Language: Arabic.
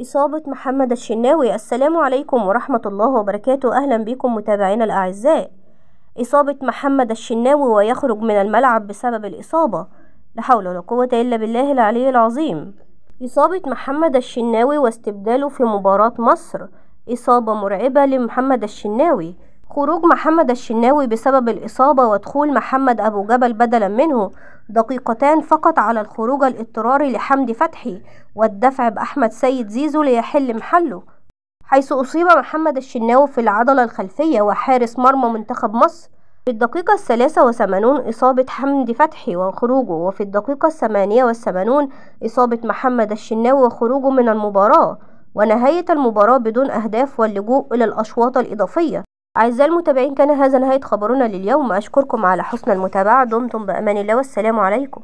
إصابة محمد الشناوي السلام عليكم ورحمة الله وبركاته أهلا بكم متابعينا الأعزاء إصابة محمد الشناوي ويخرج من الملعب بسبب الإصابة لا حول ولا قوة إلا بالله العلي العظيم إصابة محمد الشناوي واستبداله في مباراة مصر إصابة مرعبة لمحمد الشناوي خروج محمد الشناوي بسبب الإصابة ودخول محمد أبو جبل بدلا منه دقيقتان فقط على الخروج الاضطراري لحمدي فتحي والدفع بأحمد سيد زيزو ليحل محله حيث أصيب محمد الشناوي في العضلة الخلفية وحارس مرمى منتخب مصر في الدقيقة الثلاثة وثمانون إصابة حمدي فتحي وخروجه وفي الدقيقة الثمانية والثمانون إصابة محمد الشناوي وخروجه من المباراة ونهاية المباراة بدون أهداف واللجوء إلى الأشواط الإضافية أعزائي المتابعين كان هذا نهاية خبرنا لليوم أشكركم على حسن المتابعة دمتم بأمان الله والسلام عليكم